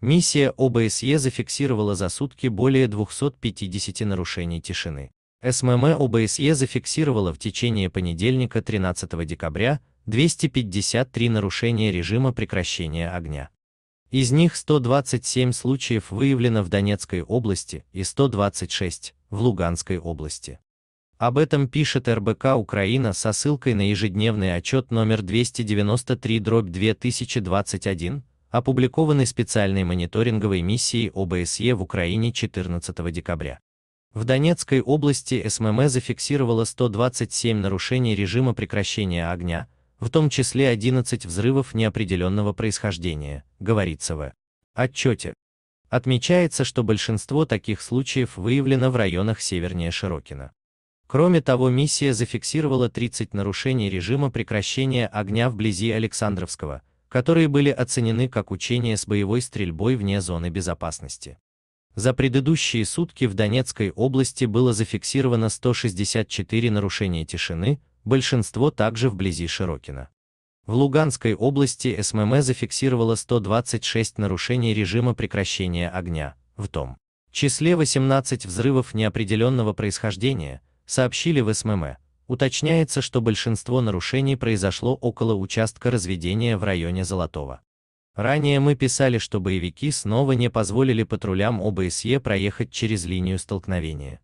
Миссия ОБСЕ зафиксировала за сутки более 250 нарушений тишины. СММ ОБСЕ зафиксировала в течение понедельника 13 декабря 253 нарушения режима прекращения огня. Из них 127 случаев выявлено в Донецкой области и 126 в Луганской области. Об этом пишет РБК Украина со ссылкой на ежедневный отчет номер 293 2021 опубликованный специальной мониторинговой миссией ОБСЕ в Украине 14 декабря. В Донецкой области СММ зафиксировало 127 нарушений режима прекращения огня, в том числе 11 взрывов неопределенного происхождения, говорится в отчете. Отмечается, что большинство таких случаев выявлено в районах севернее Широкина. Кроме того, миссия зафиксировала 30 нарушений режима прекращения огня вблизи Александровского, которые были оценены как учения с боевой стрельбой вне зоны безопасности. За предыдущие сутки в Донецкой области было зафиксировано 164 нарушения тишины, большинство также вблизи Широкина. В Луганской области СММ зафиксировало 126 нарушений режима прекращения огня, в том числе 18 взрывов неопределенного происхождения, сообщили в СММ. Уточняется, что большинство нарушений произошло около участка разведения в районе Золотого. Ранее мы писали, что боевики снова не позволили патрулям ОБСЕ проехать через линию столкновения.